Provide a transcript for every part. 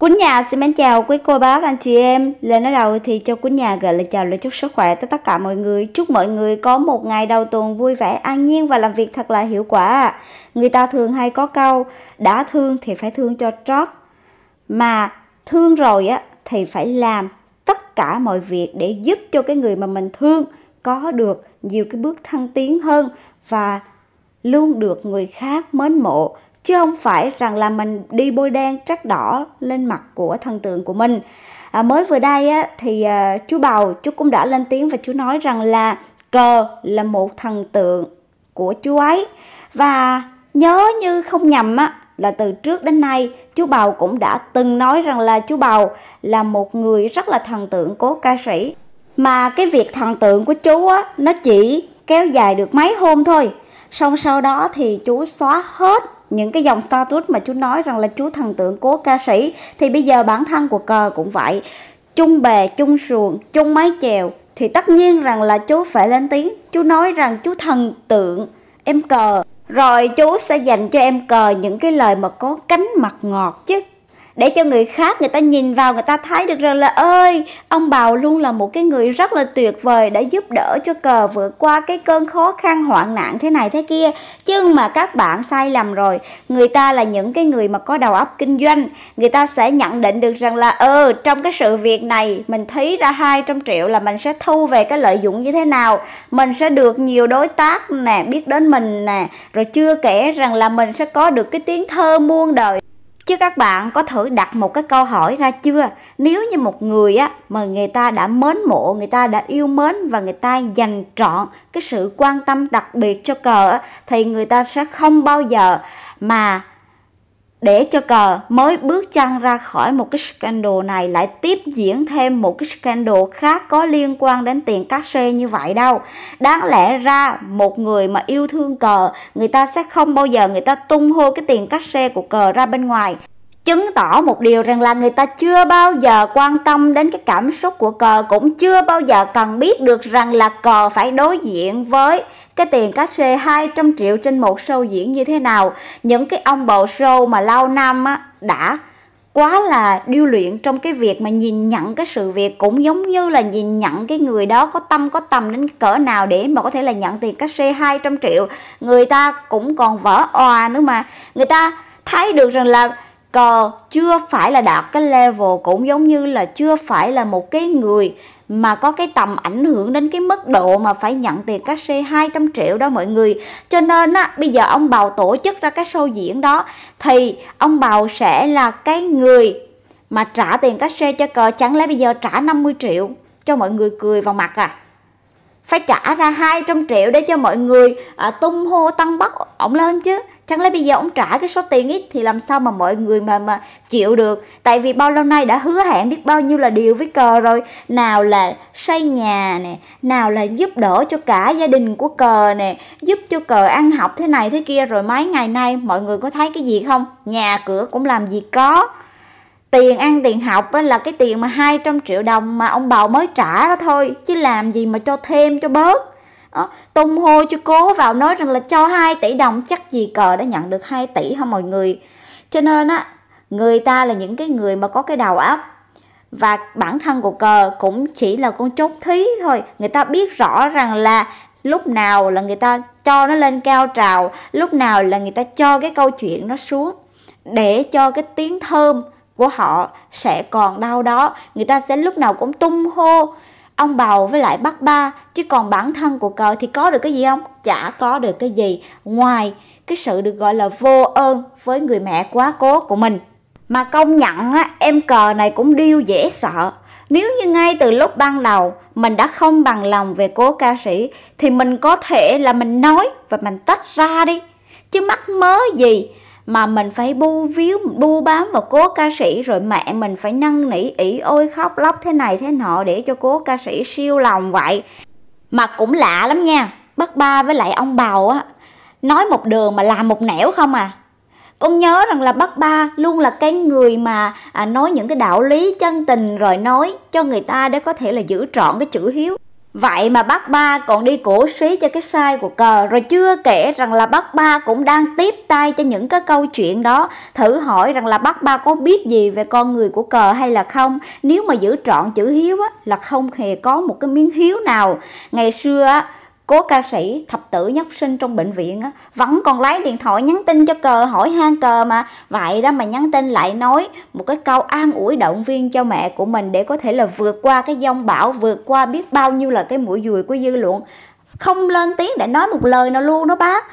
Quýnh Nhà xin mến chào quý cô bác, anh chị em. Lên ở đầu thì cho Quýnh Nhà gửi lời chào lời chúc sức khỏe tới tất cả mọi người. Chúc mọi người có một ngày đầu tuần vui vẻ, an nhiên và làm việc thật là hiệu quả. Người ta thường hay có câu, đã thương thì phải thương cho trót. Mà thương rồi á thì phải làm tất cả mọi việc để giúp cho cái người mà mình thương có được nhiều cái bước thăng tiến hơn và luôn được người khác mến mộ chứ không phải rằng là mình đi bôi đen trắc đỏ lên mặt của thần tượng của mình à, mới vừa đây á, thì à, chú bầu chú cũng đã lên tiếng và chú nói rằng là cờ là một thần tượng của chú ấy và nhớ như không nhầm á là từ trước đến nay chú bầu cũng đã từng nói rằng là chú bầu là một người rất là thần tượng của ca sĩ mà cái việc thần tượng của chú á nó chỉ kéo dài được mấy hôm thôi xong sau đó thì chú xóa hết những cái dòng status mà chú nói rằng là chú thần tượng cố ca sĩ thì bây giờ bản thân của cờ cũng vậy chung bè chung ruộng chung mái chèo thì tất nhiên rằng là chú phải lên tiếng chú nói rằng chú thần tượng em cờ rồi chú sẽ dành cho em cờ những cái lời mà có cánh mặt ngọt chứ để cho người khác người ta nhìn vào người ta thấy được rằng là ơi ông bào luôn là một cái người rất là tuyệt vời đã giúp đỡ cho cờ vượt qua cái cơn khó khăn hoạn nạn thế này thế kia chứ mà các bạn sai lầm rồi người ta là những cái người mà có đầu óc kinh doanh người ta sẽ nhận định được rằng là ơ ờ, ừ, trong cái sự việc này mình thấy ra 200 triệu là mình sẽ thu về cái lợi dụng như thế nào mình sẽ được nhiều đối tác nè biết đến mình nè rồi chưa kể rằng là mình sẽ có được cái tiếng thơ muôn đời chứ các bạn có thử đặt một cái câu hỏi ra chưa nếu như một người á mà người ta đã mến mộ người ta đã yêu mến và người ta dành trọn cái sự quan tâm đặc biệt cho cờ á, thì người ta sẽ không bao giờ mà để cho cờ mới bước chân ra khỏi một cái scandal này lại tiếp diễn thêm một cái scandal khác có liên quan đến tiền cát xê như vậy đâu đáng lẽ ra một người mà yêu thương cờ người ta sẽ không bao giờ người ta tung hô cái tiền cát xê của cờ ra bên ngoài chứng tỏ một điều rằng là người ta chưa bao giờ quan tâm đến cái cảm xúc của cờ cũng chưa bao giờ cần biết được rằng là cờ phải đối diện với cái tiền cát xê 200 triệu trên một show diễn như thế nào những cái ông bầu show mà lâu năm á, đã quá là điêu luyện trong cái việc mà nhìn nhận cái sự việc cũng giống như là nhìn nhận cái người đó có tâm có tầm đến cỡ nào để mà có thể là nhận tiền cát xê 200 triệu người ta cũng còn vỡ òa nữa mà người ta thấy được rằng là cờ chưa phải là đạt cái level cũng giống như là chưa phải là một cái người mà có cái tầm ảnh hưởng đến cái mức độ mà phải nhận tiền cát xê 200 triệu đó mọi người cho nên á bây giờ ông bầu tổ chức ra cái show diễn đó thì ông bầu sẽ là cái người mà trả tiền cát xê cho cờ chẳng lẽ bây giờ trả 50 triệu cho mọi người cười vào mặt à phải trả ra 200 triệu để cho mọi người à, tung hô tăng bắt ổng lên chứ chẳng lẽ bây giờ ông trả cái số tiền ít thì làm sao mà mọi người mà mà chịu được tại vì bao lâu nay đã hứa hẹn biết bao nhiêu là điều với cờ rồi nào là xây nhà nè nào là giúp đỡ cho cả gia đình của cờ nè giúp cho cờ ăn học thế này thế kia rồi mấy ngày nay mọi người có thấy cái gì không nhà cửa cũng làm gì có tiền ăn tiền học là cái tiền mà 200 triệu đồng mà ông bầu mới trả đó thôi chứ làm gì mà cho thêm cho bớt đó. tung hô cho cố vào nói rằng là cho 2 tỷ đồng chắc gì cờ đã nhận được 2 tỷ hả mọi người cho nên á người ta là những cái người mà có cái đầu óc và bản thân của cờ cũng chỉ là con chốt thí thôi người ta biết rõ rằng là lúc nào là người ta cho nó lên cao trào lúc nào là người ta cho cái câu chuyện nó xuống để cho cái tiếng thơm của họ sẽ còn đau đó người ta sẽ lúc nào cũng tung hô ông bầu với lại bác ba chứ còn bản thân của cờ thì có được cái gì không chả có được cái gì ngoài cái sự được gọi là vô ơn với người mẹ quá cố của mình mà công nhận á, em cờ này cũng điêu dễ sợ nếu như ngay từ lúc ban đầu mình đã không bằng lòng về cố ca sĩ thì mình có thể là mình nói và mình tách ra đi chứ mắc mớ gì mà mình phải bu víu bu bám vào cố ca sĩ rồi mẹ mình phải năn nỉ ỉ ôi khóc lóc thế này thế nọ để cho cố ca sĩ siêu lòng vậy mà cũng lạ lắm nha bác ba với lại ông bầu á nói một đường mà làm một nẻo không à con nhớ rằng là bác ba luôn là cái người mà à, nói những cái đạo lý chân tình rồi nói cho người ta để có thể là giữ trọn cái chữ hiếu Vậy mà bác ba còn đi cổ xí cho cái sai của cờ Rồi chưa kể rằng là bác ba cũng đang tiếp tay cho những cái câu chuyện đó Thử hỏi rằng là bác ba có biết gì về con người của cờ hay là không Nếu mà giữ trọn chữ hiếu á, là không hề có một cái miếng hiếu nào Ngày xưa á, cố ca sĩ thập tử nhất sinh trong bệnh viện á, vẫn còn lấy điện thoại nhắn tin cho cờ hỏi han cờ mà vậy đó mà nhắn tin lại nói một cái câu an ủi động viên cho mẹ của mình để có thể là vượt qua cái dông bão vượt qua biết bao nhiêu là cái mũi dùi của dư luận không lên tiếng để nói một lời nào luôn đó bác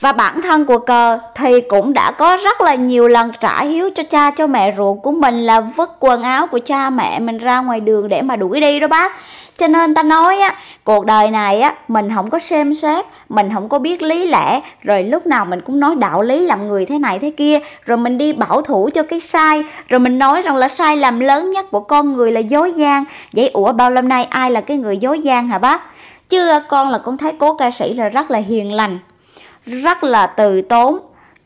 và bản thân của cờ thì cũng đã có rất là nhiều lần trả hiếu cho cha cho mẹ ruột của mình là vứt quần áo của cha mẹ mình ra ngoài đường để mà đuổi đi đó bác. Cho nên ta nói á, cuộc đời này á, mình không có xem xét, mình không có biết lý lẽ, rồi lúc nào mình cũng nói đạo lý làm người thế này thế kia, rồi mình đi bảo thủ cho cái sai, rồi mình nói rằng là sai lầm lớn nhất của con người là dối gian. Vậy ủa bao lâu nay ai là cái người dối gian hả bác? chưa con là con thấy cố ca sĩ là rất là hiền lành rất là từ tốn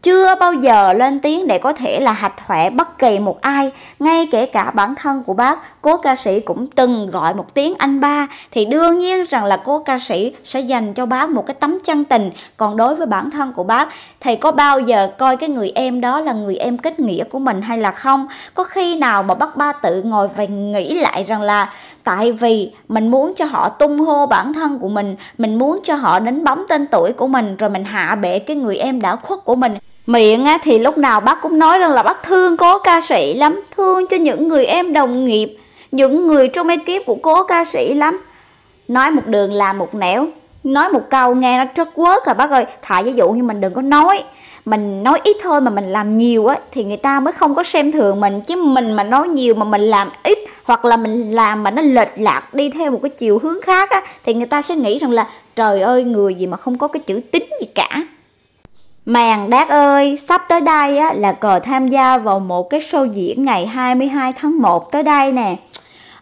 chưa bao giờ lên tiếng để có thể là hạch hoẹ bất kỳ một ai ngay kể cả bản thân của bác cố ca sĩ cũng từng gọi một tiếng anh ba thì đương nhiên rằng là cố ca sĩ sẽ dành cho bác một cái tấm chân tình còn đối với bản thân của bác thì có bao giờ coi cái người em đó là người em kết nghĩa của mình hay là không có khi nào mà bác ba tự ngồi và nghĩ lại rằng là tại vì mình muốn cho họ tung hô bản thân của mình mình muốn cho họ đánh bóng tên tuổi của mình rồi mình hạ bệ cái người em đã khuất của mình miệng á, thì lúc nào bác cũng nói rằng là bác thương cố ca sĩ lắm thương cho những người em đồng nghiệp những người trong ekip của cố ca sĩ lắm nói một đường làm một nẻo nói một câu nghe nó rất quớt à bác ơi Thả ví dụ như mình đừng có nói mình nói ít thôi mà mình làm nhiều á thì người ta mới không có xem thường mình chứ mình mà nói nhiều mà mình làm ít hoặc là mình làm mà nó lệch lạc đi theo một cái chiều hướng khác á, thì người ta sẽ nghĩ rằng là trời ơi người gì mà không có cái chữ tính gì cả Màn đát ơi, sắp tới đây á, là cờ tham gia vào một cái show diễn ngày 22 tháng 1 tới đây nè.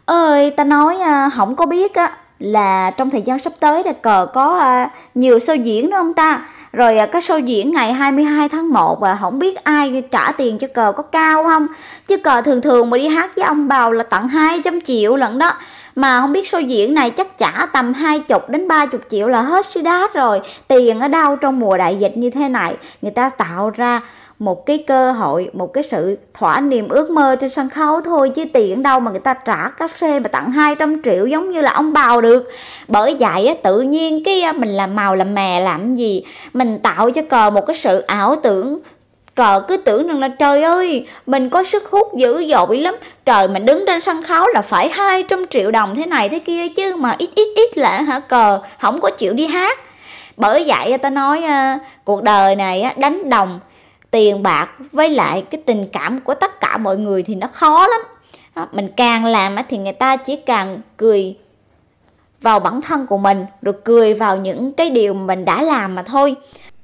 Ơi, ta nói à, không có biết á, là trong thời gian sắp tới là cờ có à, nhiều show diễn nữa không ta? rồi à, cái show diễn ngày 22 tháng 1 và không biết ai trả tiền cho cờ có cao không chứ cờ thường thường mà đi hát với ông bào là tận 200 triệu lận đó mà không biết show diễn này chắc trả tầm 20 đến 30 triệu là hết sứ đá rồi tiền ở đâu trong mùa đại dịch như thế này người ta tạo ra một cái cơ hội một cái sự thỏa niềm ước mơ trên sân khấu thôi chứ tiền đâu mà người ta trả các xe mà tặng 200 triệu giống như là ông bào được bởi vậy tự nhiên cái mình làm màu làm mè làm gì mình tạo cho cờ một cái sự ảo tưởng cờ cứ tưởng rằng là trời ơi mình có sức hút dữ dội lắm trời mình đứng trên sân khấu là phải 200 triệu đồng thế này thế kia chứ mà ít ít ít là hả cờ không có chịu đi hát bởi vậy ta nói uh, cuộc đời này đánh đồng tiền bạc với lại cái tình cảm của tất cả mọi người thì nó khó lắm mình càng làm thì người ta chỉ càng cười vào bản thân của mình rồi cười vào những cái điều mình đã làm mà thôi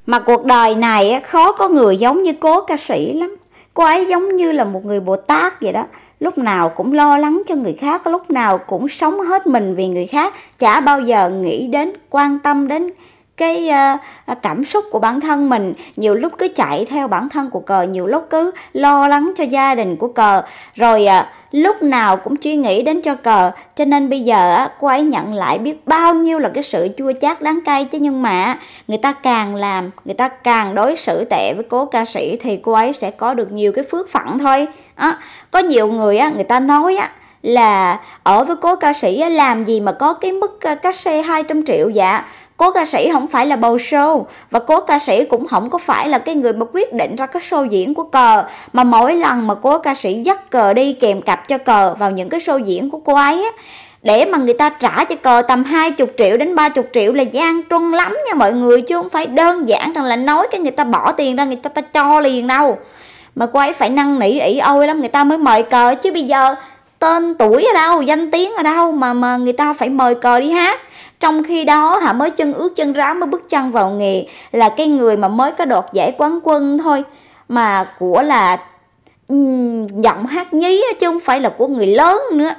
mà cuộc đời này khó có người giống như cố ca sĩ lắm cô ấy giống như là một người bồ tát vậy đó lúc nào cũng lo lắng cho người khác lúc nào cũng sống hết mình vì người khác chả bao giờ nghĩ đến quan tâm đến cái uh, cảm xúc của bản thân mình nhiều lúc cứ chạy theo bản thân của cờ nhiều lúc cứ lo lắng cho gia đình của cờ rồi uh, lúc nào cũng suy nghĩ đến cho cờ cho nên bây giờ uh, cô ấy nhận lại biết bao nhiêu là cái sự chua chát đắng cay chứ nhưng mà người ta càng làm người ta càng đối xử tệ với cố ca sĩ thì cô ấy sẽ có được nhiều cái phước phận thôi à, có nhiều người á người ta nói á là ở với cố ca sĩ làm gì mà có cái mức cát xe 200 triệu dạ Cố ca sĩ không phải là bầu show và cố ca sĩ cũng không có phải là cái người mà quyết định ra cái show diễn của cờ mà mỗi lần mà cố ca sĩ dắt cờ đi kèm cặp cho cờ vào những cái show diễn của cô ấy á, để mà người ta trả cho cờ tầm 20 triệu đến 30 triệu là gian truân lắm nha mọi người chứ không phải đơn giản rằng là nói cái người ta bỏ tiền ra người ta ta cho liền đâu mà cô ấy phải năn nỉ ỉ ôi lắm người ta mới mời cờ chứ bây giờ tên tuổi ở đâu danh tiếng ở đâu mà mà người ta phải mời cờ đi hát trong khi đó hả mới chân ướt chân ráo mới bước chân vào nghề là cái người mà mới có đoạt giải quán quân thôi mà của là ừ, giọng hát nhí chứ không phải là của người lớn nữa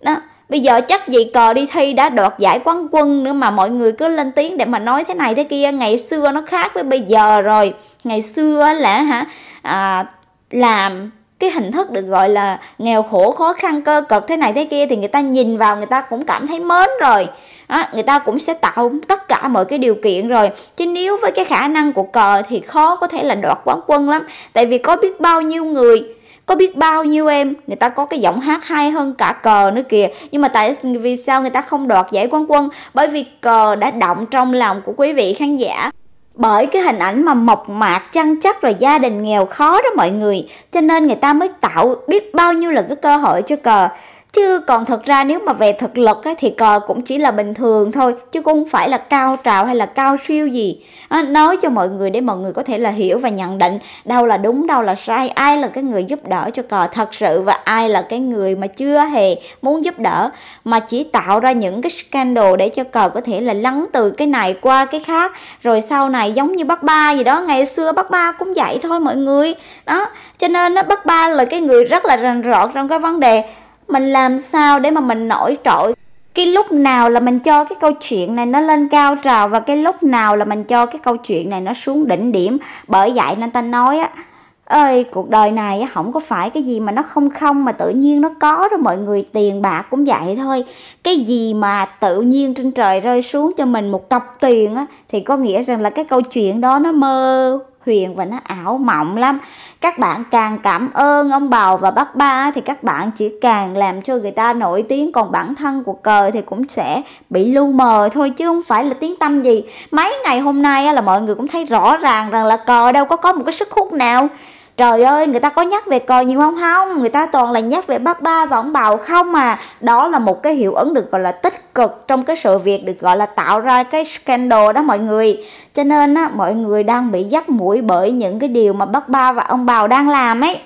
đó bây giờ chắc gì cò đi thi đã đoạt giải quán quân nữa mà mọi người cứ lên tiếng để mà nói thế này thế kia ngày xưa nó khác với bây giờ rồi ngày xưa là hả à, làm cái hình thức được gọi là nghèo khổ khó khăn cơ cực thế này thế kia thì người ta nhìn vào người ta cũng cảm thấy mến rồi đó, người ta cũng sẽ tạo tất cả mọi cái điều kiện rồi chứ nếu với cái khả năng của cờ thì khó có thể là đoạt quán quân lắm tại vì có biết bao nhiêu người có biết bao nhiêu em người ta có cái giọng hát hay hơn cả cờ nữa kìa nhưng mà tại vì sao người ta không đoạt giải quán quân bởi vì cờ đã động trong lòng của quý vị khán giả bởi cái hình ảnh mà mộc mạc chăn chắc rồi gia đình nghèo khó đó mọi người cho nên người ta mới tạo biết bao nhiêu là cái cơ hội cho cờ Chứ còn thật ra nếu mà về thực lực ấy, thì cờ cũng chỉ là bình thường thôi Chứ cũng không phải là cao trào hay là cao siêu gì à, Nói cho mọi người để mọi người có thể là hiểu và nhận định Đâu là đúng, đâu là sai Ai là cái người giúp đỡ cho cờ thật sự Và ai là cái người mà chưa hề muốn giúp đỡ Mà chỉ tạo ra những cái scandal để cho cờ có thể là lắng từ cái này qua cái khác Rồi sau này giống như bác ba gì đó Ngày xưa bác ba cũng vậy thôi mọi người Đó, cho nên đó, bác ba là cái người rất là rành rọt trong cái vấn đề mình làm sao để mà mình nổi trội cái lúc nào là mình cho cái câu chuyện này nó lên cao trào và cái lúc nào là mình cho cái câu chuyện này nó xuống đỉnh điểm bởi vậy nên ta nói á ơi cuộc đời này không có phải cái gì mà nó không không mà tự nhiên nó có đó mọi người tiền bạc cũng vậy thôi cái gì mà tự nhiên trên trời rơi xuống cho mình một cọc tiền á thì có nghĩa rằng là cái câu chuyện đó nó mơ huyền và nó ảo mộng lắm các bạn càng cảm ơn ông bầu và bác ba thì các bạn chỉ càng làm cho người ta nổi tiếng còn bản thân của cờ thì cũng sẽ bị lu mờ thôi chứ không phải là tiếng tâm gì mấy ngày hôm nay là mọi người cũng thấy rõ ràng rằng là cờ đâu có có một cái sức hút nào trời ơi người ta có nhắc về cờ nhiều không không người ta toàn là nhắc về bác ba và ông bầu không mà đó là một cái hiệu ứng được gọi là tích cực trong cái sự việc được gọi là tạo ra cái scandal đó mọi người cho nên á, mọi người đang bị dắt mũi bởi những cái điều mà bác ba và ông bầu đang làm ấy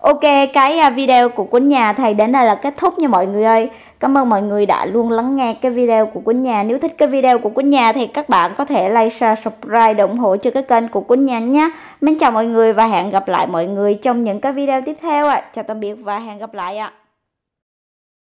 ok cái à, video của cuốn nhà thầy đến đây là kết thúc nha mọi người ơi Cảm ơn mọi người đã luôn lắng nghe cái video của Quýnh Nhà. Nếu thích cái video của Quýnh Nhà thì các bạn có thể like, share, subscribe để ủng hộ cho cái kênh của Quýnh Nhà nhé. Mình chào mọi người và hẹn gặp lại mọi người trong những cái video tiếp theo ạ. À. Chào tạm biệt và hẹn gặp lại ạ. À.